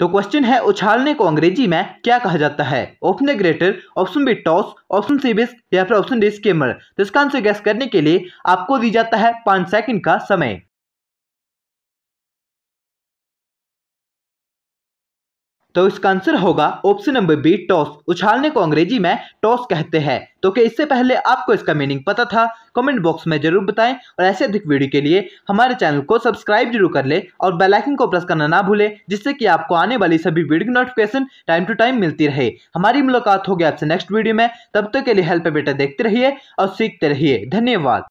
तो क्वेश्चन है उछालने को अंग्रेजी में क्या कहा जाता है option A greater option B toss option C बिस्क या फिर ऑप्शन डी स्केमर तो इसका आंसर गैस करने के लिए आपको दी जाता है पाँच सेकंड का समय तो इसका आंसर होगा ऑप्शन नंबर बी टॉस उछालने को अंग्रेजी में टॉस कहते हैं तो क्या इससे पहले आपको इसका मीनिंग पता था कमेंट बॉक्स में जरूर बताएं और ऐसे अधिक वीडियो के लिए हमारे चैनल को सब्सक्राइब जरूर कर ले और बेल आइकन को प्रेस करना ना भूले जिससे कि आपको आने वाली सभी वीडियो की नोटिफिकेशन टाइम टू टाइम मिलती रहे हमारी मुलाकात होगी आपसे नेक्स्ट वीडियो में तब तक तो के लिए हेल्प बेटा देखते रहिए और सीखते रहिए धन्यवाद